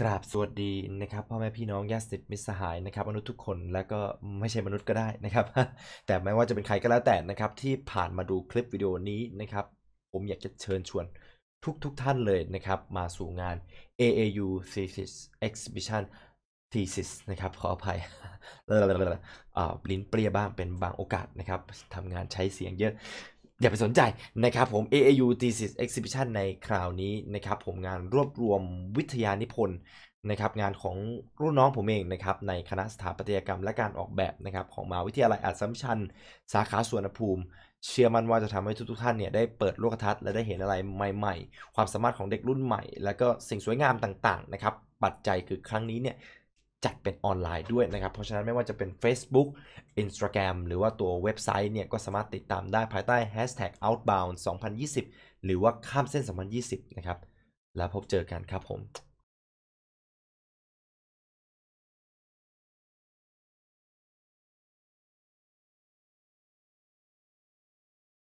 กราบสวัสดีนะครับ พ่อแม่พี่น้องญาติสนิทมิตรสหายนะครับ มนุษย์ทุกคนและก็ไม่ใช่มนุษย์ก็ได้นะครับ แต่ไม่ว่าจะเป็นใครก็แล้วแต่นะครับที่ผ่านมาดูคลิปวิดีโอนี้นะครับผมอยากจะเชิญชวนทุกๆทท่านเลยนะครับ มาสู่งาน AAU Thesis Exhibition Thesis นะครับ ขออภัยลิ้นเปรี้ยบ้างเป็นบางโอกาสนะครับทำงานใช้เสียงเยอะอย่าไปสนใจนะครับผม AAU Thesis Exhibition ในคราวนี้นะครับผมงานรวบรวมวิทยานิพนธ์นะครับงานของรุ่นน้องผมเองนะครับในคณะสถาปัตยกรรมและการออกแบบนะครับของมหาวิทยาลัยอัสสัมชัญสาขาสวนภูมิเชื่อมั่นว่าจะทำให้ทุกๆท่านเนี่ยได้เปิดโลกทัศน์และได้เห็นอะไรใหม่ๆ ความสามารถของเด็กรุ่นใหม่และก็สิ่งสวยงามต่างๆนะครับปัจจัยคือครั้งนี้เนี่ยจัดเป็นออนไลน์ด้วยนะครับ เพราะฉะนั้นไม่ว่าจะเป็น Facebook Instagram หรือว่าตัวเว็บไซต์เนี่ยก็สามารถติดตามได้ภายใต้ hashtag outbound 2020 หรือว่าข้ามเส้น 2020นะครับ แล้วพบเจอกันครับผม